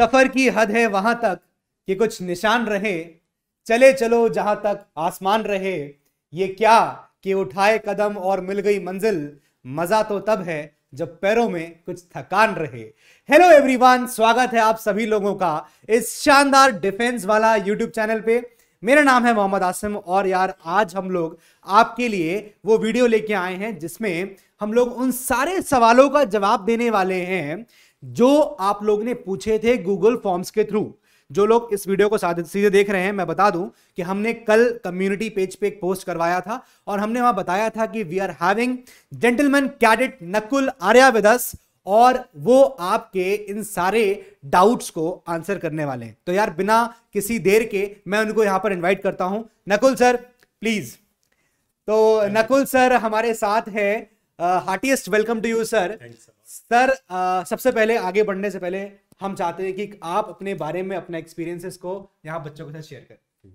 सफर की हद है वहां तक कि कुछ निशान रहे चले चलो जहां तक आसमान रहे ये क्या कि उठाए कदम और मिल गई मंजिल मजा तो तब है जब पैरों में कुछ थकान रहे हेलो एवरीवन स्वागत है आप सभी लोगों का इस शानदार डिफेंस वाला यूट्यूब चैनल पे मेरा नाम है मोहम्मद आसिम और यार आज हम लोग आपके लिए वो वीडियो लेके आए हैं जिसमें हम लोग उन सारे सवालों का जवाब देने वाले हैं जो आप लोग ने पूछे थे गूगल फॉर्म्स के थ्रू जो लोग इस वीडियो को सीधे देख रहे हैं मैं बता दूं कि हमने कल कम्युनिटी पेज पे एक पोस्ट करवाया था और हमने वहां बताया था कि we are having gentleman cadet Nakul Arya with us और वो आपके इन सारे डाउट्स को आंसर करने वाले हैं तो यार बिना किसी देर के मैं उनको यहां पर इनवाइट करता हूं नकुल सर प्लीज तो नकुल सर हमारे साथ है heartiest welcome to you sir sir सबसे पहले आगे बढ़ने से पहले हम चाहते हैं कि आप अपने बारे में अपना एक्सपीरियंसेस को यहाँ बच्चों के साथ शेयर करें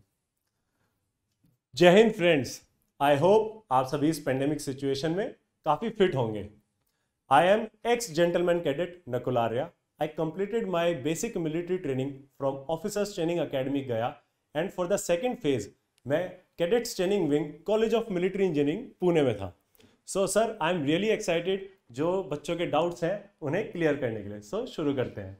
जय हिंद फ्रेंड्स आई होप आप सभी इस पेंडेमिक सिचुएशन में काफी फिट होंगे I am ex gentleman cadet Nakul Arya I completed my basic military training from officers training academy Gaya and for the second phase मैं cadets training wing college of military engineering Pune में था so sir I am really excited जो बच्चों के doubts हैं उन्हें clear करने के लिए सो शुरू करते हैं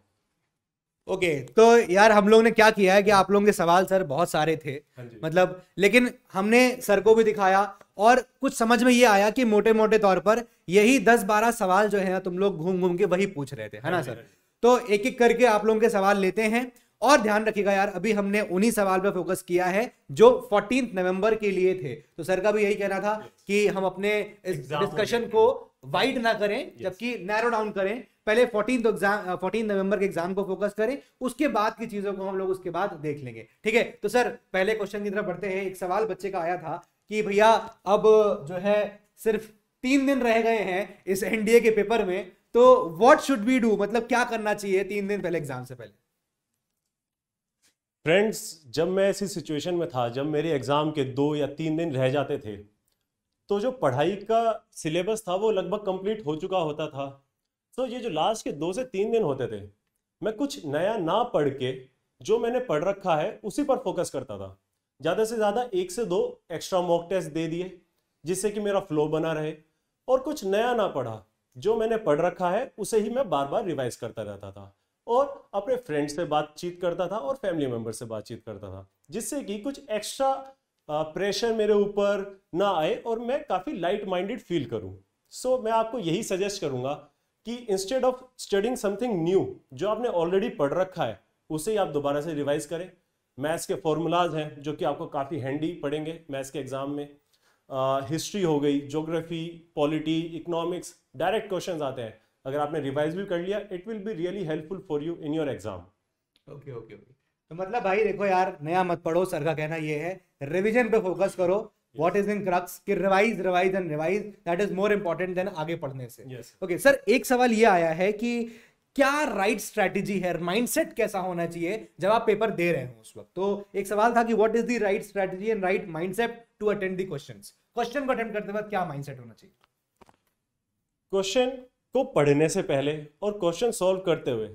ओके okay, तो यार हम लोग ने क्या किया है कि आप लोगों के सवाल सर बहुत सारे थे हाँ मतलब लेकिन हमने सर को भी दिखाया और कुछ समझ में ये आया कि मोटे मोटे तौर पर यही दस बारह सवाल जो है ना तुम लोग घूम घूम के वही पूछ रहे थे है ना हाँ सर हाँ तो एक एक करके आप लोगों के सवाल लेते हैं और ध्यान रखिएगा यार अभी हमने उन्हीं सवाल पर फोकस किया है जो फोर्टीन नवंबर के लिए थे तो सर का भी यही कहना था कि हम अपने डिस्कशन को वाइड ना करें yes. जबकि नैरो डाउन करें पहले फोर्टीन तो एग्जाम फोर्टीन नवंबर के एग्जाम को फोकस करें उसके बाद की चीजों को हम लोग उसके बाद देख लेंगे ठीक है तो सर पहले क्वेश्चन की तरफ बढ़ते हैं एक सवाल बच्चे का आया था कि भैया अब जो है सिर्फ तीन दिन रह गए हैं इस एनडीए के पेपर में तो व्हाट शुड बी डू मतलब क्या करना चाहिए तीन दिन पहले एग्जाम से पहले फ्रेंड्स जब मैं ऐसी सिचुएशन में था जब मेरे एग्जाम के दो या तीन दिन रह जाते थे तो जो पढ़ाई का सिलेबस था वो लगभग कंप्लीट हो चुका होता था तो ये जो लास्ट के दो से तीन दिन होते थे मैं कुछ नया ना पढ़ के जो मैंने पढ़ रखा है उसी पर फोकस करता था ज़्यादा से ज़्यादा एक से दो एक्स्ट्रा मॉक टेस्ट दे दिए जिससे कि मेरा फ्लो बना रहे और कुछ नया ना पढ़ा जो मैंने पढ़ रखा है उसे ही मैं बार बार रिवाइज करता रहता था और अपने फ्रेंड्स से बातचीत करता था और फैमिली मेम्बर से बातचीत करता था जिससे कि कुछ एक्स्ट्रा प्रेशर मेरे ऊपर ना आए और मैं काफ़ी लाइट माइंडेड फील करूं सो so, मैं आपको यही सजेस्ट करूंगा कि instead of studying something new जो आपने ऑलरेडी पढ़ रखा है उसे ही आप दोबारा से रिवाइज करें मैथ्स के फॉर्मूलाज हैं जो कि आपको काफ़ी हैंडी पढ़ेंगे मैथ्स के एग्ज़ाम में हिस्ट्री uh, हो गई geography polity economics direct questions आते हैं अगर आपने रिवाइज भी कर लिया it will be really helpful for you in your exam okay okay okay तो मतलब भाई देखो यार नया मत पढ़ो सर का कहना ये है रिविजन पे फोकस करो वॉट इज इन क्रक्स की revise revise and revise that is more important than आगे पढ़ने से ओके yes. सर okay, एक सवाल ये आया है कि क्या राइट right स्ट्रैटेजी है माइंडसेट कैसा होना चाहिए जब आप पेपर दे रहे हो उस वक्त तो एक सवाल था कि what is the right strategy and right mindset to attend the questions question को अटेंड करते वक्त क्या माइंडसेट होना चाहिए क्वेश्चन को पढ़ने से पहले और क्वेश्चन सॉल्व करते हुए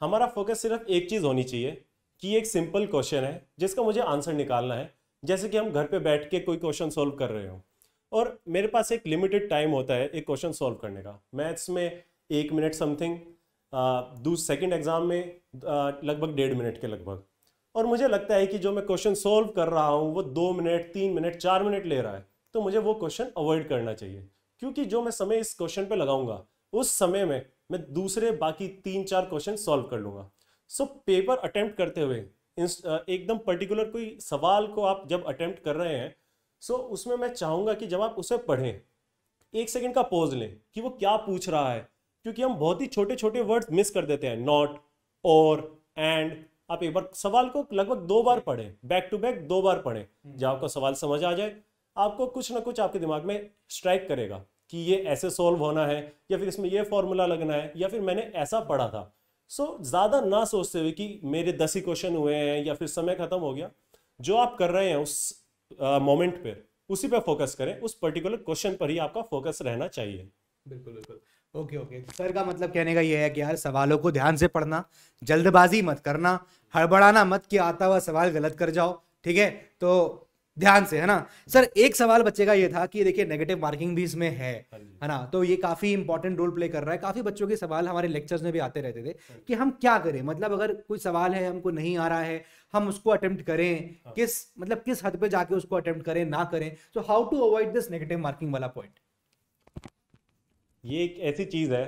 हमारा फोकस सिर्फ एक चीज होनी चाहिए कि एक सिंपल क्वेश्चन है जिसका मुझे आंसर निकालना है जैसे कि हम घर पे बैठ के कोई क्वेश्चन सॉल्व कर रहे हो और मेरे पास एक लिमिटेड टाइम होता है एक क्वेश्चन सॉल्व करने का मैथ्स में एक minute something two second exam में लगभग डेढ़ मिनट के लगभग और मुझे लगता है कि जो मैं क्वेश्चन सॉल्व कर रहा हूँ वो दो मिनट तीन मिनट चार मिनट ले रहा है तो मुझे वो क्वेश्चन अवॉइड करना चाहिए क्योंकि जो मैं समय इस क्वेश्चन पे लगाऊंगा उस समय में मैं दूसरे बाकी तीन चार क्वेश्चन सॉल्व कर लूँगा सो पेपर अटेम्प्ट करते हुए एकदम पर्टिकुलर कोई सवाल को आप जब अटेम्प्ट कर रहे हैं सो so, उसमें मैं चाहूँगा कि जब आप उसे पढ़ें एक सेकंड का पोज लें कि वो क्या पूछ रहा है क्योंकि हम बहुत ही छोटे छोटे वर्ड्स मिस कर देते हैं नॉट और एंड आप एक बार सवाल को लगभग दो बार पढ़ें बैक टू बैक दो बार पढ़ें जब हम्म। आपको सवाल समझ आ जाए आपको कुछ ना कुछ आपके दिमाग में स्ट्राइक करेगा कि ये ऐसे सॉल्व होना है या फिर इसमें ये फॉर्मूला लगना है या फिर मैंने ऐसा पढ़ा था सो so, ज़्यादा ना सोचते हुए कि मेरे दस ही क्वेश्चन हुए हैं या फिर समय खत्म हो गया जो आप कर रहे हैं उस मोमेंट पे उसी पे फोकस करें उस पर्टिकुलर क्वेश्चन पर ही आपका फोकस रहना चाहिए बिल्कुल बिल्कुल ओके ओके सर का मतलब कहने का ये है कि यार सवालों को ध्यान से पढ़ना जल्दबाजी मत करना हड़बड़ाना मत कि आता हुआ सवाल गलत कर जाओ ठीक है तो ध्यान से है ना सर एक सवाल बच्चे का ये था कि देखिए नेगेटिव मार्किंग भी इसमें है हाँ है ना तो ये काफी इंपॉर्टेंट रोल प्ले कर रहा है काफी बच्चों के सवाल हमारे लेक्चर्स में भी आते रहते थे हाँ। कि हम क्या करें मतलब अगर कोई सवाल है हमको नहीं आ रहा है हम उसको अटेम्प्ट करें हाँ। किस मतलब किस हद पे जाके उसको अटेम्प्ट करें ना करें so how to avoid this negative marking वाला पॉइंट ये एक ऐसी चीज है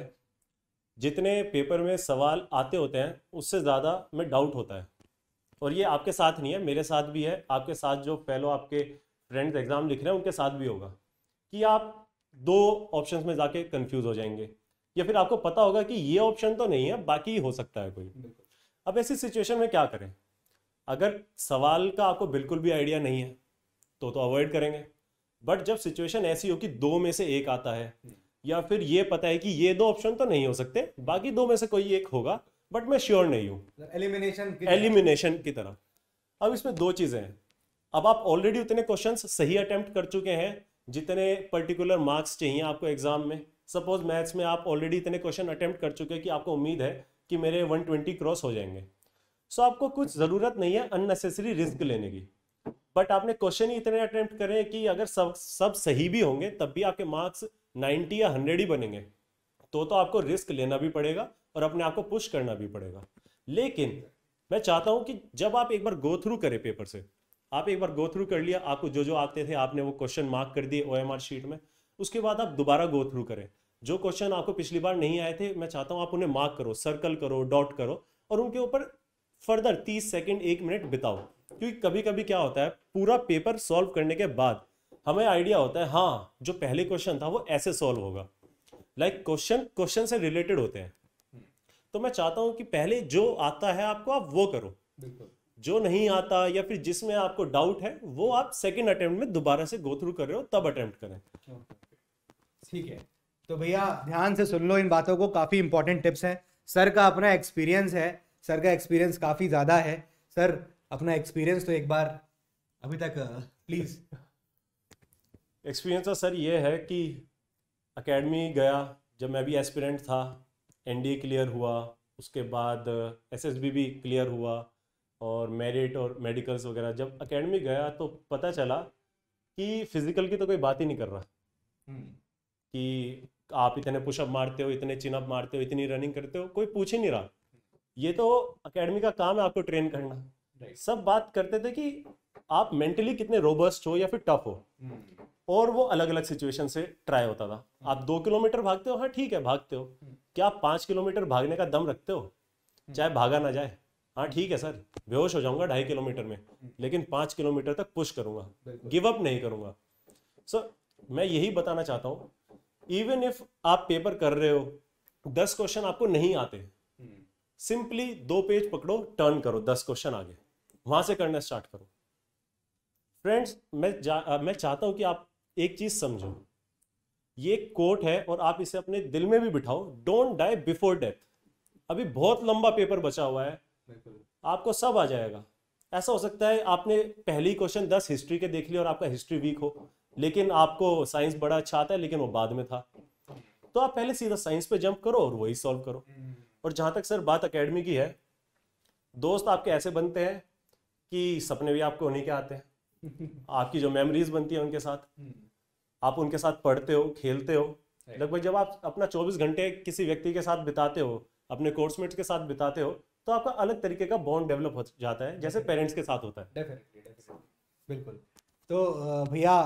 जितने पेपर में सवाल आते होते हैं उससे ज्यादा में डाउट होता है और ये आपके साथ नहीं है मेरे साथ भी है आपके साथ जो फेलो आपके फ्रेंड्स एग्जाम लिख रहे हैं उनके साथ भी होगा कि आप दो ऑप्शंस में जाके कंफ्यूज हो जाएंगे या फिर आपको पता होगा कि ये ऑप्शन तो नहीं है बाकी हो सकता है कोई अब ऐसी सिचुएशन में क्या करें अगर सवाल का आपको बिल्कुल भी आइडिया नहीं है तो तो अवॉइड करेंगे बट जब सिचुएशन ऐसी हो कि दो में से एक आता है या फिर ये पता है कि ये दो ऑप्शन तो नहीं हो सकते बाकी दो में से कोई एक होगा बट मैं श्योर नहीं हूँ एलिमिनेशन मतलब एलिमिनेशन की तरह अब इसमें दो चीज़ें हैं अब आप ऑलरेडी उतने क्वेश्चन सही अटैम्प्ट कर चुके हैं जितने पर्टिकुलर मार्क्स चाहिए आपको एग्जाम में सपोज मैथ्स में आप ऑलरेडी इतने क्वेश्चन अटैम्प्ट कर चुके हैं कि आपको उम्मीद है कि मेरे 120 क्रॉस हो जाएंगे सो so, आपको कुछ ज़रूरत नहीं है अननेसेसरी रिस्क लेने की बट आपने क्वेश्चन ही इतने अटैम्प्ट करें कि अगर सब सब सही भी होंगे तब भी आपके मार्क्स 90 या 100 ही बनेंगे तो तो आपको रिस्क लेना भी पड़ेगा और अपने आप को पुश करना भी पड़ेगा लेकिन मैं चाहता हूं कि जब आप एक बार गो थ्रू करें पेपर से आप एक बार गो थ्रू कर लिया आपको जो जो आते थे आपने वो क्वेश्चन मार्क कर दिए ओ शीट में उसके बाद आप दोबारा गो थ्रू करें जो क्वेश्चन आपको पिछली बार नहीं आए थे मैं चाहता हूँ आप उन्हें मार्क करो सर्कल करो डॉट करो और उनके ऊपर फर्दर तीस सेकेंड एक मिनट बिताओ क्योंकि कभी कभी क्या होता है पूरा पेपर सॉल्व करने के बाद हमें आइडिया होता है हाँ जो पहले क्वेश्चन था वो ऐसे सॉल्व होगा लाइक क्वेश्चन क्वेश्चन से रिलेटेड होते हैं तो मैं चाहता हूँ कि पहले जो आता है आपको आप वो करो जो नहीं आता या फिर जिसमें आपको डाउट है वो आप सेकेंड अटेम्प्ट में दोबारा से गो थ्रू कर रहे हो तब अटेम्प्ट करें ठीक है तो भैया ध्यान से सुन लो इन बातों को काफ़ी इंपॉर्टेंट टिप्स हैं सर का अपना एक्सपीरियंस है सर का एक्सपीरियंस काफ़ी ज़्यादा है सर अपना एक्सपीरियंस तो एक बार अभी तक प्लीज़ एक्सपीरियंस तो सर ये है कि अकेडमी गया जब मैं भी एस्पिरेंट था ए क्लियर हुआ उसके बाद बी uh, भी क्लियर हुआ और मेरिट और मेडिकल्स वगैरह जब अकेडमी गया तो पता चला कि फिज़िकल की तो कोई बात ही नहीं कर रहा हम्म। कि आप इतने पुशअप मारते हो इतने चिनअप मारते हो इतनी रनिंग करते हो कोई पूछ ही नहीं रहा ये तो अकेडमी का काम है आपको ट्रेन करना सब बात करते थे कि आप मेंटली कितने रोबस्ट हो या फिर टफ हो हम्म। और वो अलग अलग सिचुएशन से ट्राई होता था आप हम्म। दो किलोमीटर भागते हो हाँ ठीक है भागते हो क्या आप पाँच किलोमीटर भागने का दम रखते हो हम्म। चाहे भागा ना जाए हाँ ठीक है सर बेहोश हो जाऊंगा ढाई किलोमीटर में हम्म। लेकिन पाँच किलोमीटर तक पुश करूंगा गिव अप नहीं करूंगा सर मैं यही बताना चाहता हूँ इवन इफ आप पेपर कर रहे हो दस क्वेश्चन आपको नहीं आते सिंपली हम्म। दो पेज पकड़ो टर्न करो दस क्वेश्चन आगे वहां से करना स्टार्ट करो फ्रेंड्स मैं जा, मैं चाहता हूं कि आप एक चीज समझो ये कोट है और आप इसे अपने दिल में भी बिठाओ डोंट डाई बिफोर डेथ अभी बहुत लंबा पेपर बचा हुआ है आपको सब आ जाएगा ऐसा हो सकता है आपने पहली क्वेश्चन दस हिस्ट्री के देख लिया और आपका हिस्ट्री वीक हो लेकिन आपको साइंस बड़ा अच्छा आता है लेकिन वो बाद में था तो आप पहले सीधा साइंस पे जंप करो और वही सॉल्व करो हम्म। और जहां तक सर बात अकेडमी की है दोस्त आपके ऐसे बनते हैं कि सपने भी आपको उन्हीं के आते हैं आपकी जो मेमोरीज बनती है उनके साथ हम्म। आप उनके साथ पढ़ते हो खेलते हो लगभग जब आप अपना 24 घंटे किसी व्यक्ति के साथ बिताते हो अपने कोर्समेट्स के साथ बिताते हो तो आपका अलग तरीके का बॉन्ड डेवलप हो जाता है जैसे पेरेंट्स के साथ होता है डेफिनेटली बिल्कुल तो भैया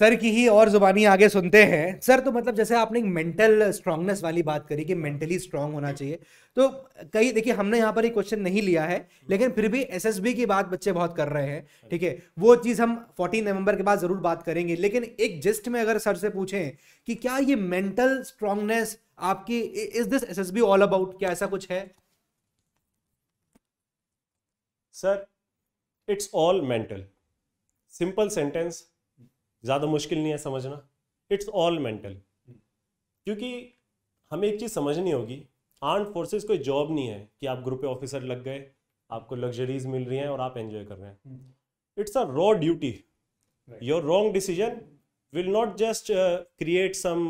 सर की ही और जुबानी आगे सुनते हैं सर तो मतलब जैसे आपने मेंटल स्ट्रांगनेस वाली बात करी कि मेंटली स्ट्रांग होना चाहिए तो कई देखिए हमने यहाँ पर एक क्वेश्चन नहीं लिया है लेकिन फिर भी एसएसबी की बात बच्चे बहुत कर रहे हैं ठीक है वो चीज़ हम 14 नवंबर के बाद ज़रूर बात करेंगे लेकिन एक जिस्ट में अगर सर से पूछें कि क्या ये मेंटल स्ट्रांगनेस आपकी is this as all about क्या ऐसा कुछ है sir it's all mental simple sentence ज़्यादा मुश्किल नहीं है समझना इट्स ऑल मेंटल क्योंकि हमें एक चीज़ समझनी होगी आर्म फोर्सेस कोई जॉब नहीं है कि आप ग्रुप ऑफिसर लग गए आपको लग्जरीज मिल रही हैं और आप एंजॉय कर रहे हैं it's a raw duty your wrong decision will not just create some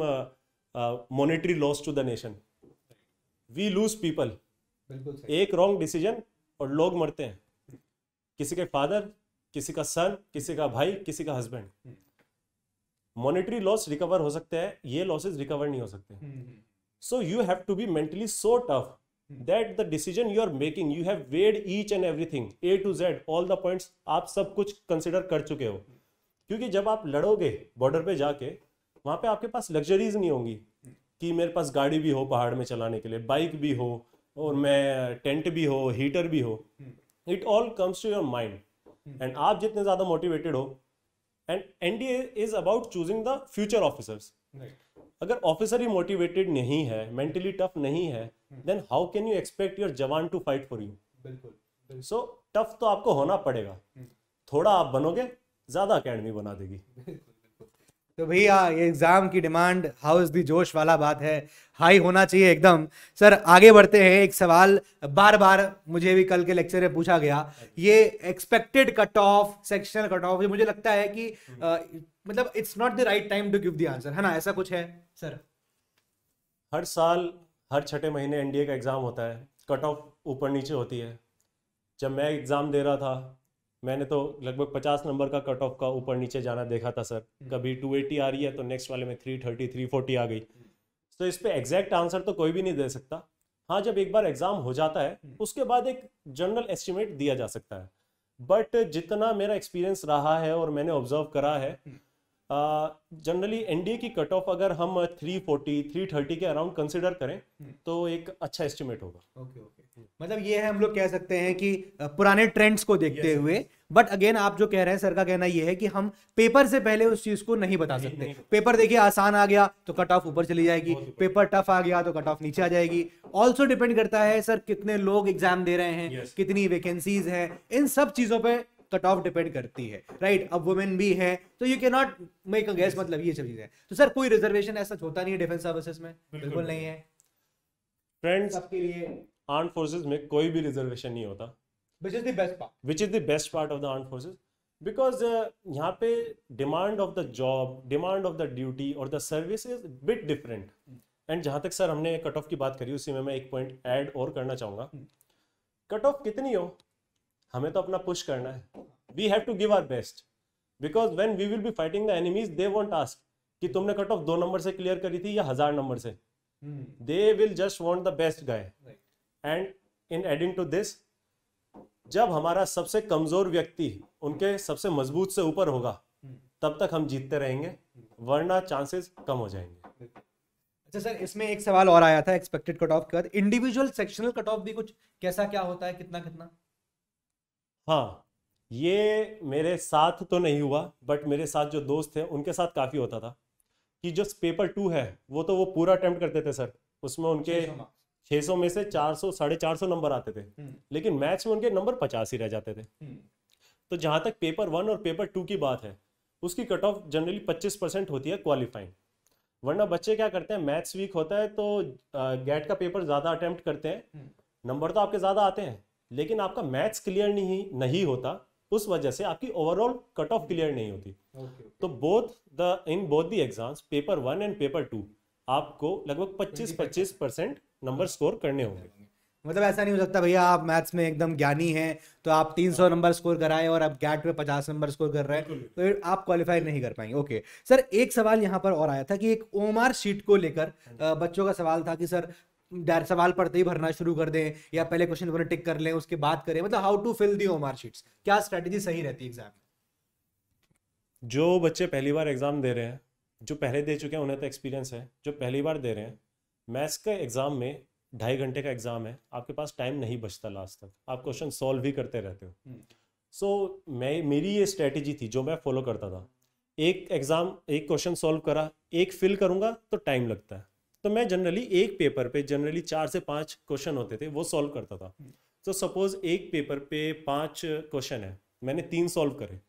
monetary loss to the nation we lose people एक रॉन्ग डिसीजन और लोग मरते हैं किसी के फादर किसी का सन किसी का भाई किसी का हस्बैंड हम्म। मॉनिटरी लॉस रिकवर हो सकते हैं ये लॉसेज रिकवर नहीं हो सकते so you have to be mentally so tough that the decision you are making you have weighed each and everything A to Z all the points आप सब कुछ कंसिडर कर चुके हो क्योंकि जब आप लड़ोगे बॉर्डर पे जाके वहाँ पे आपके पास लग्जरीज नहीं होंगी कि मेरे पास गाड़ी भी हो पहाड़ में चलाने के लिए बाइक भी हो और मैं टेंट भी हो हीटर भी हो it all comes to your mind and आप जितने ज़्यादा मोटिवेटेड हो and NDA is about choosing the future officers अगर ऑफिसर ही मोटिवेटेड नहीं है मेंटली टफ नहीं है then how can you expect your जवान to fight for you so tough तो आपको होना पड़ेगा hmm. थोड़ा आप बनोगे ज्यादा अकेडमी बना देगी तो भैया ये एग्ज़ाम की डिमांड हाउस दी जोश वाला बात है हाई होना चाहिए एकदम सर आगे बढ़ते हैं एक सवाल बार बार मुझे भी कल के लेक्चर में पूछा गया ये expected cut off sectional cut off मुझे लगता है कि आ, हम्म। मतलब it's not the right time to give the answer है ना ऐसा कुछ है सर हर साल हर छठे महीने एनडीए का एग्ज़ाम होता है कट ऑफ ऊपर नीचे होती है जब मैं एग्ज़ाम दे रहा था मैंने तो लगभग पचास नंबर का कट ऑफ का ऊपर नीचे जाना देखा था सर हम्म। कभी टू एटी आ रही है तो नेक्स्ट वाले में थ्री थर्टी थ्री फोर्टी आ गई हम्म। तो इस पर एग्जैक्ट आंसर तो कोई भी नहीं दे सकता हाँ जब एक बार एग्जाम हो जाता है हम्म। उसके बाद एक जनरल एस्टिमेट दिया जा सकता है बट जितना मेरा एक्सपीरियंस रहा है और मैंने ऑब्जर्व करा है जनरली एनडीए की कट ऑफ अगर हम 340, 330 के अराउंड कंसिडर करें तो एक अच्छा एस्टिमेट होगा ओके okay, ओके okay. मतलब ये है हम लोग कह सकते हैं कि पुराने ट्रेंड्स को देखते yes, हुए बट अगेन आप जो कह रहे हैं सर का कहना ये है कि हम पेपर से पहले उस चीज को नहीं बता सकते नहीं, पेपर देखिए आसान आ गया तो कट ऑफ ऊपर चली जाएगी पेपर टफ आ गया तो कट ऑफ नीचे आ जाएगी ऑल्सो डिपेंड करता है सर कितने लोग एग्जाम दे रहे हैं yes. कितनी वैकेंसीज है इन सब चीजों पर कट ऑफ डिपेंड करती है राइट अब वुमेन भी है तो यू के नॉट मेक अ गैस मतलब ये सब है तो सर कोई रिजर्वेशन ऐसा होता नहीं है डिफेंस सर्विसेज में बिल्कुल नहीं है फ्रेंड्स आपके लिए आर्म फोर्सेज में कोई भी रिजर्वेशन नहीं होता which is the best part which is the best part of the arm forces because यहाँ पे demand of the job demand of the duty और the service is bit different and जहाँ तक सर हमने cut off की बात करी उसी में मैं एक पॉइंट ऐड और करना चाहूँगा कट hmm. ऑफ कितनी हो हमें तो अपना पुश करना है we have to give our best because when we will be fighting the enemies they won't ask कि तुमने कट ऑफ दो नंबर से क्लियर करी थी या हजार नंबर से they will just want the best guy and in adding to this जब हमारा सबसे कमजोर व्यक्ति उनके सबसे मजबूत से ऊपर होगा हम्म। तब तक हम जीतते रहेंगे हम्म। वरना चांसेस कम हो जाएंगे अच्छा सर इसमें एक सवाल और आया था एक्सपेक्टेड कट ऑफ के बाद इंडिविजुअल सेक्शनल कट ऑफ भी कुछ कैसा क्या होता है कितना कितना हाँ ये मेरे साथ तो नहीं हुआ बट मेरे साथ जो दोस्त थे उनके साथ काफ़ी होता था कि जो पेपर टू है वो तो वो पूरा अटेम्प्ट करते थे सर उसमें उनके 600 में से 400 साढ़े चार सौ नंबर आते थे हम्म। लेकिन मैथ्स में उनके नंबर पचास ही रह जाते थे हम्म। तो जहाँ तक पेपर वन और पेपर टू की बात है उसकी कट ऑफ जनरली पच्चीस परसेंट होती है क्वालिफाइंग वरना बच्चे क्या करते हैं मैथ्स वीक होता है तो गेट का पेपर ज़्यादा अटैम्प्ट करते हैं नंबर हम्म। तो आपके ज़्यादा आते हैं लेकिन आपका मैथ्स क्लियर नहीं नहीं होता उस वजह से आपकी ओवरऑल कट ऑफ क्लियर नहीं होती okay, okay. तो both the in both the exams paper one and paper two आपको लगभग 25 25 परसेंट नंबर स्कोर करने होंगे मतलब ऐसा नहीं हो सकता भैया आप मैथ्स में एकदम ज्ञानी हैं तो आप 300 नंबर स्कोर कराए और आप गैट में 50 नंबर स्कोर कर रहे हैं तो आप क्वालिफाई नहीं कर पाएंगे ओके सर एक सवाल यहाँ पर और आया था कि एक ओमार शीट को लेकर बच्चों का सवाल था कि सर डायरेक्ट सवाल पढ़ते ही भरना शुरू कर दें या पहले क्वेश्चन पर टिक कर लें उसके बाद करें मतलब how to fill the OMR sheets क्या स्ट्रैटेजी सही रहती है एग्जाम में जो बच्चे पहली बार एग्जाम दे रहे हैं जो पहले दे चुके हैं उन्हें तो एक्सपीरियंस है जो पहली बार दे रहे हैं मैथ्स के एग्ज़ाम में ढाई घंटे का एग्ज़ाम है आपके पास टाइम नहीं बचता लास्ट तक आप क्वेश्चन सॉल्व भी करते रहते हो सो हम्म। so, मैं मेरी ये स्ट्रेटेजी थी जो मैं फॉलो करता था एक एग्ज़ाम एक क्वेश्चन सॉल्व करा एक फिल करूँगा तो टाइम लगता है तो मैं जनरली एक पेपर पे जनरली चार से पाँच क्वेश्चन होते थे वो सॉल्व करता था तो हम्म। सपोज एक पेपर पे पाँच क्वेश्चन है मैंने तीन सॉल्व करे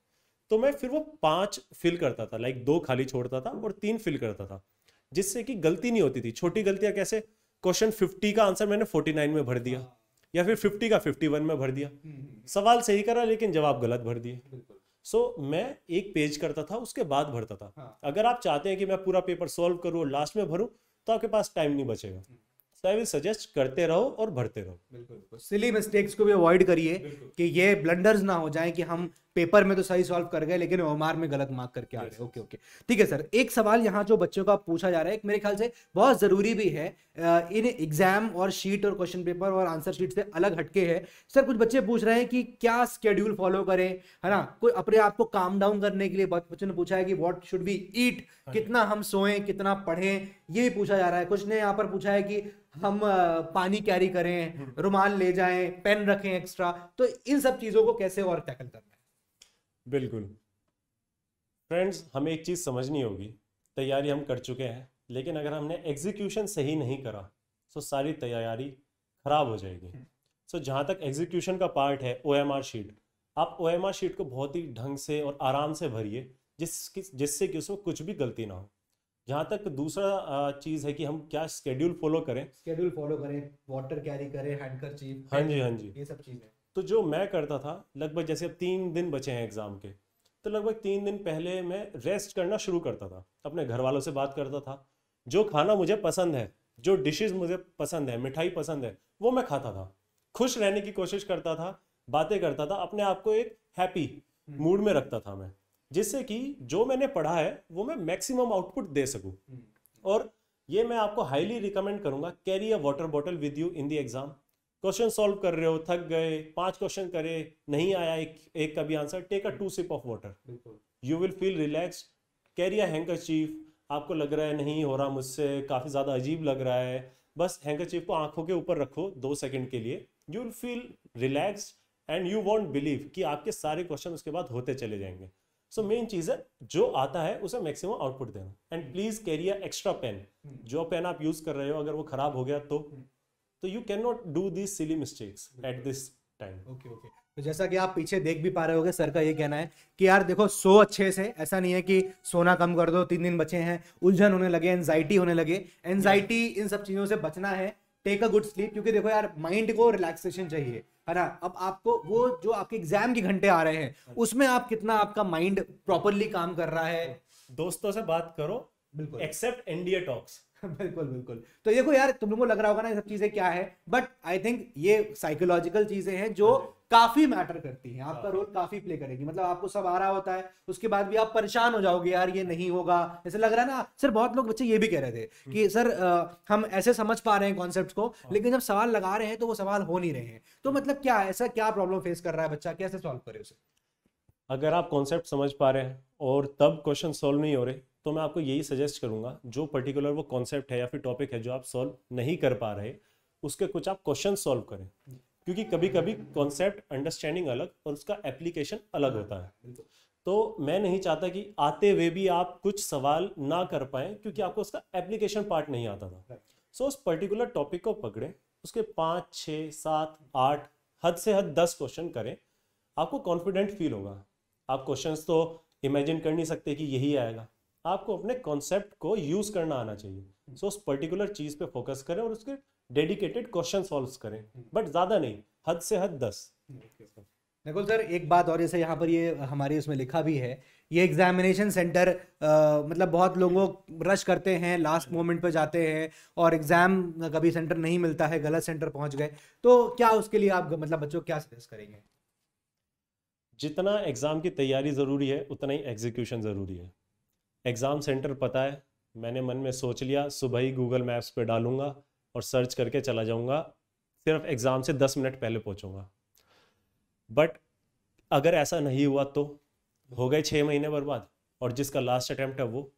तो मैं फिर वो पाँच फिल करता था लाइक दो खाली छोड़ता था और तीन फिल करता था जिससे कि गलती नहीं होती थी छोटी गलतियां कैसे क्वेश्चन फिफ्टी का आंसर मैंने फोर्टी नाइन में भर दिया या फिर फिफ्टी का फिफ्टी वन में भर दिया हम्म, हम्म, हम्म। सवाल सही करा लेकिन जवाब गलत भर दिए सो so, मैं एक पेज करता था उसके बाद भरता था हाँ. अगर आप चाहते हैं कि मैं पूरा पेपर सॉल्व करूँ और लास्ट में भरूँ तो आपके पास टाइम नहीं बचेगा सजेस्ट करते रहो और भरते रहो बिल्कुल सिली मिस्टेक्स को भी अवॉइड करिए कि ये ब्लंडर्स ना हो जाए कि हम पेपर में तो सही सॉल्व कर गए लेकिन ओमार में गलत मार्क करके आ गए ओके ओके ठीक है सर एक सवाल यहाँ जो बच्चों का पूछा जा रहा है मेरे ख्याल से बहुत ज़रूरी भी है इन एग्जाम और शीट और क्वेश्चन पेपर और आंसर शीट से अलग हटके है सर कुछ बच्चे पूछ रहे हैं कि क्या स्केड्यूल फॉलो करें है ना कोई अपने आप को काम डाउन करने के लिए बच्चों ने पूछा है कि वॉट शुड बी ईट कितना हम सोएं कितना पढ़ें ये भी पूछा जा रहा है कुछ ने यहाँ पर पूछा है कि हम पानी कैरी करें हम्म। रुमाल ले जाएं पेन रखें एक्स्ट्रा तो इन सब चीज़ों को कैसे और टैकल करना बिल्कुल फ्रेंड्स हमें एक चीज़ समझनी होगी तैयारी हम कर चुके हैं लेकिन अगर हमने एग्जीक्यूशन सही नहीं करा तो सारी तैयारी खराब हो जाएगी सो हम्म। जहाँ तक एग्जीक्यूशन का पार्ट है ओ शीट आप ओ शीट को बहुत ही ढंग से और आराम से भरिए जिस जिससे कि उसमें कुछ भी गलती ना हो जहाँ तक दूसरा चीज़ है कि हम क्या स्केड्यूल फॉलो करें स्केड्यूल फॉलो करें वाटर कैरी करें हैंड हाँ जी हाँ जी ये सब चीज़ें तो जो मैं करता था लगभग जैसे अब तीन दिन बचे हैं एग्ज़ाम के तो लगभग तीन दिन पहले मैं रेस्ट करना शुरू करता था अपने घर वालों से बात करता था जो खाना मुझे पसंद है जो डिशेज मुझे पसंद है मिठाई पसंद है वो मैं खाता था खुश रहने की कोशिश करता था बातें करता था अपने आप को एक हैप्पी हम्म। मूड में रखता था मैं जिससे कि जो मैंने पढ़ा है वो मैं मैक्सिमम आउटपुट दे सकूं हम्म। और ये मैं आपको हाईली रिकमेंड करूंगा carry a water bottle with you in the exam question solve कर रहे हो थक गए पांच क्वेश्चन करे नहीं आया एक एक का भी answer take a to sip of water you will feel relax carry a hanky आपको लग रहा है नहीं हो रहा मुझसे काफ़ी ज़्यादा अजीब लग रहा है बस हैंकर चीफ को आंखों के ऊपर रखो दो सेकंड के लिए you will feel relax and you won't believe कि आपके सारे क्वेश्चन उसके बाद होते चले जाएंगे सो मेन चीज़ है जो आता है उसे मैक्सिमम आउटपुट देना and please carry a extra pen जो पेन आप यूज़ कर रहे हो अगर वो ख़राब हो गया तो हम्म। तो you can not do this silly mistakes at this time okay okay तो जैसा कि आप पीछे देख भी पा रहे होगे सर का ये कहना है कि यार देखो सो अच्छे से ऐसा नहीं है कि सोना कम कर दो तीन दिन बचे हैं उलझन होने लगे एनजाइटी होने लगे एनजाइटी इन सब चीज़ों से बचना है टेक अ गुड स्लीप क्योंकि देखो यार माइंड को रिलैक्सेशन चाहिए है ना अब आपको वो जो आपके एग्जाम के घंटे आ रहे हैं उसमें आप कितना आपका माइंड प्रॉपरली काम कर रहा है दोस्तों से बात करो बिल्कुल एक्सेप्ट एनडीए टॉक्स बिल्कुल बिल्कुल तो देखो यार तुम लोगों को लग रहा होगा ना ये सब चीजें क्या है बट आई थिंक ये साइकोलॉजिकल चीजें हैं जो हाँ काफी मैटर करती हैं आपका रोल काफी प्ले करेगी मतलब आपको सब आ रहा होता है उसके बाद भी आप परेशान हो जाओगे यार ये नहीं होगा ऐसे लग रहा है ना सर बहुत लोग बच्चे ये भी कह रहे थे हम्म। कि सर आ, हम ऐसे समझ पा रहे हैं कॉन्सेप्ट को हाँ। लेकिन जब सवाल लगा रहे हैं तो वो सवाल हो नहीं रहे हैं तो हम्म। मतलब क्या ऐसा क्या प्रॉब्लम फेस कर रहा है बच्चा कैसे सॉल्व करे उसे अगर आप कॉन्सेप्ट समझ पा रहे हैं और तब क्वेश्चन सॉल्व नहीं हो रहे तो मैं आपको यही सजेस्ट करूंगा जो पर्टिकुलर वो कॉन्सेप्ट है या फिर टॉपिक है जो आप सॉल्व नहीं कर पा रहे उसके कुछ आप क्वेश्चन सॉल्व करें क्योंकि कभी कभी कॉन्सेप्ट अंडरस्टैंडिंग अलग और उसका एप्लीकेशन अलग हाँ, होता है तो मैं नहीं चाहता कि आते हुए भी आप कुछ सवाल ना कर पाए क्योंकि आपको उसका एप्लीकेशन पार्ट नहीं आता था सो so, उस पर्टिकुलर टॉपिक को पकड़ें उसके पाँच छः सात आठ हद से हद दस क्वेश्चन करें आपको कॉन्फिडेंट फील होगा आप क्वेश्चंस तो इमेजिन कर नहीं सकते कि यही आएगा आपको अपने कॉन्सेप्ट को यूज करना आना चाहिए सो हम्म। so, उस पर्टिकुलर चीज पे फोकस करें और उसके डेडिकेटेड क्वेश्चन सॉल्व करें बट हम्म। ज्यादा नहीं हद से हद दस निकुल हम्म। सर एक बात और जैसे यहाँ पर ये हमारे उसमें लिखा भी है ये एग्जामिनेशन सेंटर मतलब बहुत लोगों रश करते हैं लास्ट मोमेंट पर जाते हैं और एग्जाम कभी सेंटर नहीं मिलता है गलत सेंटर पहुंच गए तो क्या उसके लिए आप मतलब बच्चों क्या सजेस्ट करेंगे जितना एग्जाम की तैयारी जरूरी है उतना ही एग्जीक्यूशन जरूरी है एग्ज़ाम सेंटर पता है मैंने मन में सोच लिया सुबह ही गूगल मैप्स पे डालूंगा और सर्च करके चला जाऊंगा सिर्फ एग्ज़ाम से दस मिनट पहले पहुंचूंगा बट अगर ऐसा नहीं हुआ तो हो गए छः महीने बर्बाद और जिसका लास्ट अटैम्प्ट है वो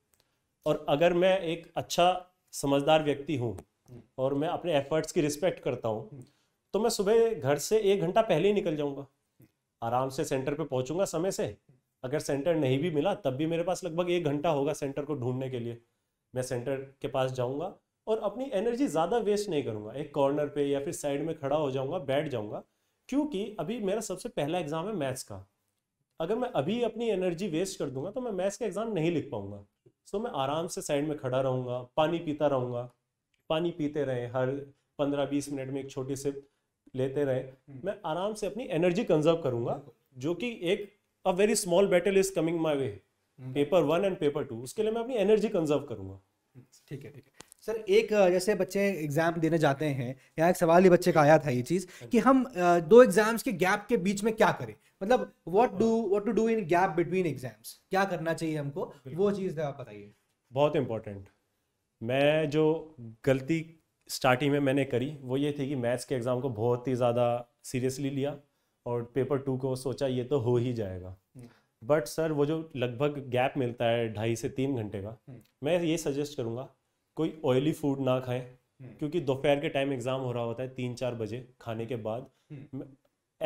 और अगर मैं एक अच्छा समझदार व्यक्ति हूँ और मैं अपने एफर्ट्स की रिस्पेक्ट करता हूँ तो मैं सुबह घर से एक घंटा पहले ही निकल जाऊँगा आराम से सेंटर पे पहुँचूंगा समय से अगर सेंटर नहीं भी मिला तब भी मेरे पास लगभग एक घंटा होगा सेंटर को ढूंढने के लिए मैं सेंटर के पास जाऊँगा और अपनी एनर्जी ज़्यादा वेस्ट नहीं करूँगा एक कॉर्नर पे या फिर साइड में खड़ा हो जाऊँगा बैठ जाऊँगा क्योंकि अभी मेरा सबसे पहला एग्ज़ाम है मैथ्स का अगर मैं अभी अपनी एनर्जी वेस्ट कर दूंगा तो मैं मैथ्स का एग्ज़ाम नहीं लिख पाऊंगा सो मैं आराम से साइड में खड़ा रहूँगा पानी पीता रहूँगा पानी पीते रहें हर पंद्रह बीस मिनट में एक छोटी सिप लेते रहें हम्म। मैं आराम से अपनी एनर्जी कंजर्व करूँगा जो कि एक a very small battle is coming my way paper one and paper two उसके लिए मैं अपनी एनर्जी कंजर्व करूंगा ठीक है ठीक है सर एक जैसे बच्चे एग्जाम देने जाते हैं यहाँ एक सवाल ही बच्चे का आया था ये चीज़ हाँ कि हम दो एग्जाम्स के गैप के बीच में क्या करें मतलब what do what to do in gap between exams क्या करना चाहिए हमको वो चीज़ आप बताइए बहुत इंपॉर्टेंट मैं जो गलती स्टार्टिंग में मैंने करी वो ये थी कि मैथ्स के एग्ज़ाम को बहुत ही ज़्यादा सीरियसली लिया और पेपर टू को सोचा ये तो हो ही जाएगा बट हम्म। सर वो जो लगभग गैप मिलता है ढाई से तीन घंटे का हम्म। मैं ये सजेस्ट करूँगा कोई ऑयली फूड ना खाएं हम्म। क्योंकि दोपहर के टाइम एग्ज़ाम हो रहा होता है तीन चार बजे खाने के बाद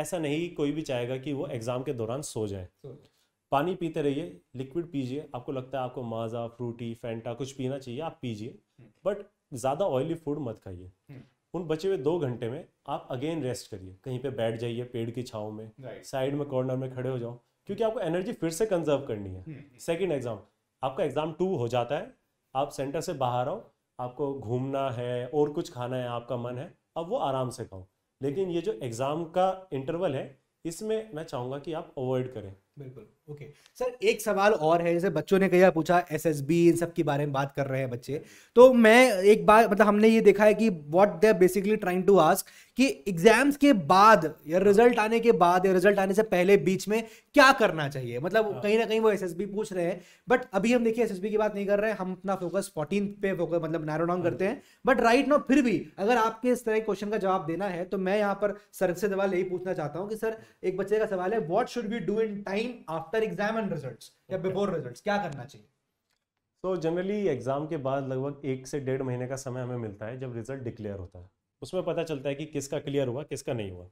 ऐसा नहीं कोई भी चाहेगा कि वो एग्ज़ाम के दौरान सो जाए पानी पीते रहिए लिक्विड पीजिए आपको लगता है आपको माजा फ्रूटी फेंटा कुछ पीना चाहिए आप पीजिए बट ज़्यादा ऑयली फूड मत खाइए उन बचे हुए दो घंटे में आप अगेन रेस्ट करिए कहीं पे बैठ जाइए पेड़ की छाव में साइड में कॉर्नर में खड़े हो जाओ क्योंकि आपको एनर्जी फिर से कंजर्व करनी है सेकेंड एग्जाम हम्म, हम्म। आपका एग्जाम टू हो जाता है आप सेंटर से बाहर आओ आपको घूमना है और कुछ खाना है आपका मन है अब वो आराम से खाओ लेकिन ये जो एग्ज़ाम का इंटरवल है इसमें मैं चाहूँगा कि आप अवॉइड करें बिल्कुल ओके सर एक सवाल और है जैसे बच्चों ने कहीं पूछा एस एस बी इन सब के बारे में बात कर रहे हैं बच्चे तो मैं एक बार मतलब हमने ये देखा है कि what they are basically trying to ask कि एग्जाम्स के बाद या रिजल्ट आने के बाद या रिजल्ट आने से पहले बीच में क्या करना चाहिए मतलब हाँ। कहीं ना कहीं वो एस एस बी पूछ रहे हैं बट अभी हम देखिए एस एस बी की बात नहीं कर रहे हैं हम अपना फोकस फोर्टीन पे फोकस मतलब नैरो डाउन हाँ। करते हैं बट राइट नो फिर भी अगर आपके इस तरह के क्वेश्चन का जवाब देना है तो मैं यहाँ पर सर से सवाल यही पूछना चाहता हूँ कि सर एक बच्चे का सवाल है what should be do in time time after exam and results या बिफोर रिजल्ट्स क्या करना चाहिए तो जनरली एग्जाम के बाद लगभग एक से डेढ़ महीने का समय हमें मिलता है जब रिजल्ट डिक्लेयर होता है उसमें पता चलता है कि किसका क्लियर हुआ किसका नहीं हुआ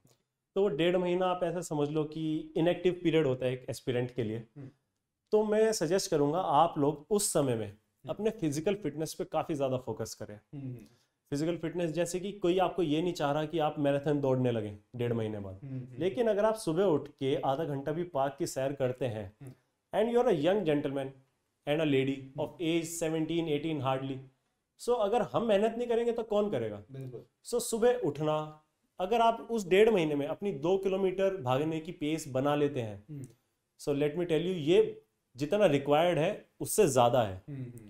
तो डेढ़ महीना आप ऐसा समझ लो कि इनएक्टिव पीरियड होता है एक एस्पिरेंट के लिए हम्म। तो मैं सजेस्ट करूंगा आप लोग उस समय में हम्म। अपने फिजिकल फिटनेस पे काफी ज्यादा फोकस करें हम्म, फिजिकल फिटनेस जैसे कि कोई आपको ये नहीं चाह रहा कि आप मैराथन दौड़ने लगे डेढ़ महीने बाद हम्म, हम्म, हम्म। लेकिन अगर आप सुबह उठ के आधा घंटा भी पार्क की सैर करते हैं and you are a young gentleman and a lady of age seventeen eighteen hardly so अगर हम मेहनत नहीं करेंगे तो कौन करेगा सो so, सुबह उठना अगर आप उस डेढ़ महीने में अपनी दो किलोमीटर भागने की पेस बना लेते हैं so let me tell you ये जितना रिक्वायर्ड है उससे ज़्यादा है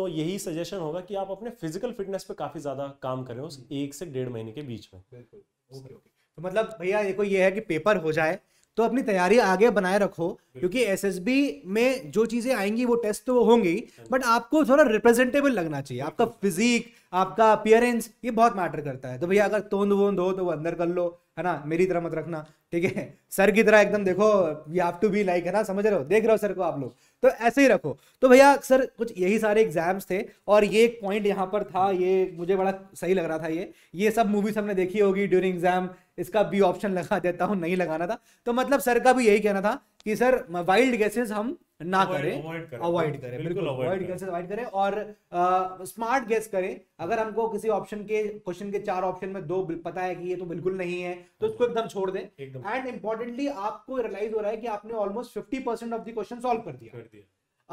तो यही सजेशन होगा कि आप अपने फिजिकल फिटनेस पे काफी ज्यादा काम करें उस हम्म। एक से डेढ़ महीने के बीच में ओके ओके तो मतलब भैया देखो ये है कि पेपर हो जाए तो अपनी तैयारी आगे बनाए रखो क्योंकि एसएसबी में जो चीजें आएंगी वो टेस्ट तो होंगी बट हाँ आपको थोड़ा रिप्रेजेंटेबल लगना चाहिए आपका फिजिक आपका अपियरेंस ये बहुत मैटर करता है तो भैया अगर तोंद वोंद हो तो वो अंदर कर लो है ना मेरी तरह मत रखना ठीक है सर की तरह एकदम देखो you have to be like है ना समझ रहे हो देख रहे हो सर को आप लोग तो ऐसे ही रखो तो भैया सर कुछ यही सारे एग्जाम्स थे और ये एक पॉइंट यहाँ पर था ये मुझे बड़ा सही लग रहा था ये ये सब मूवीज हमने देखी होगी ड्यूरिंग एग्जाम इसका बी ऑप्शन लगा देता हूँ नहीं लगाना था तो मतलब सर का भी यही कहना था कि सर वाइल्ड गैसेज हम ना करें अवॉइड करें बिल्कुल अवॉइड करें अवॉइड करें और स्मार्ट गेस करें अगर हमको किसी ऑप्शन के क्वेश्चन के चार ऑप्शन में दो पता है कि ये तो बिल्कुल नहीं है तो हाँ। उसको एकदम छोड़ दें एंड इम्पोर्टेंटली आपको रियलाइज हो रहा है कि आपने almost fifty percent of the question solve कर दिया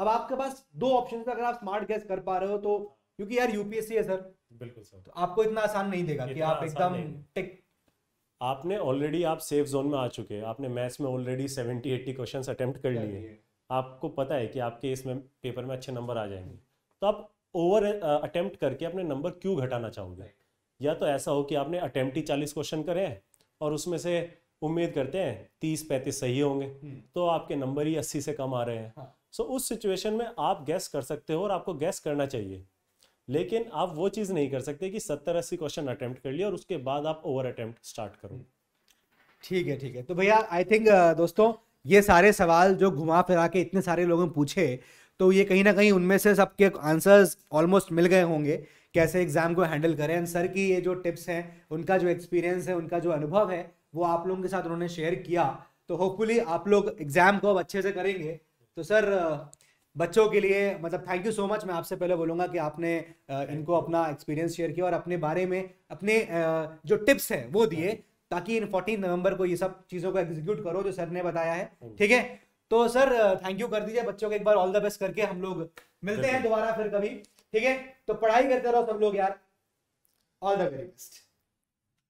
अब आपके पास दो ऑप्शन अगर आप स्मार्ट गेस कर पा रहे हो तो क्योंकि यार यूपीएससी है सर बिल्कुल सर तो आपको इतना आसान नहीं देगा कि तो आप एकदम टिक आपने ऑलरेडी आप सेफ जोन में आ चुके हैं आपने मैथ्स में already seventy eighty question attempt कर लिए आपको पता है कि आपके इसमें पेपर में अच्छे नंबर आ जाएंगे तो आप ओवर अटेम्प्ट करके अपने नंबर क्यों घटाना चाहोगे या तो ऐसा हो कि आपने अटेम्प्ट ही चालीस क्वेश्चन करे हैं और उसमें से उम्मीद करते हैं तीस पैंतीस सही होंगे हम्म। तो आपके नंबर ही अस्सी से कम आ रहे हैं सो हाँ। उस सिचुएशन में आप गैस कर सकते हो और आपको गैस करना चाहिए लेकिन आप वो चीज़ नहीं कर सकते कि सत्तर अस्सी क्वेश्चन अटेम्प्ट कर लिए और उसके बाद आप ओवर अटेम्प्ट स्टार्ट करो हम्म। ठीक है ठीक है तो भैया आई थिंक दोस्तों ये सारे सवाल जो घुमा फिरा के इतने सारे लोगों ने पूछे तो ये कहीं ना कहीं उनमें से सबके आंसर्स ऑलमोस्ट मिल गए होंगे कैसे एग्ज़ाम को हैंडल करें एंड सर की ये जो टिप्स हैं उनका जो एक्सपीरियंस है उनका जो अनुभव है वो आप लोगों के साथ उन्होंने शेयर किया तो होपफुली आप लोग एग्ज़ाम को अब अच्छे से करेंगे तो सर बच्चों के लिए मतलब थैंक यू सो मच मैं आपसे पहले बोलूँगा कि आपने इनको अपना एक्सपीरियंस शेयर किया और अपने बारे में अपने जो टिप्स हैं वो दिए ताकि इन फोर्टीन नवंबर को ये सब चीज़ों को एग्जीक्यूट करो जो सर ने बताया है हम्म। ठीक है तो सर थैंक यू कर दीजिए बच्चों को एक बार ऑल द बेस्ट करके हम लोग मिलते हैं दोबारा फिर कभी ठीक है तो पढ़ाई करते रहो सब लोग यार ऑल द वेरी बेस्ट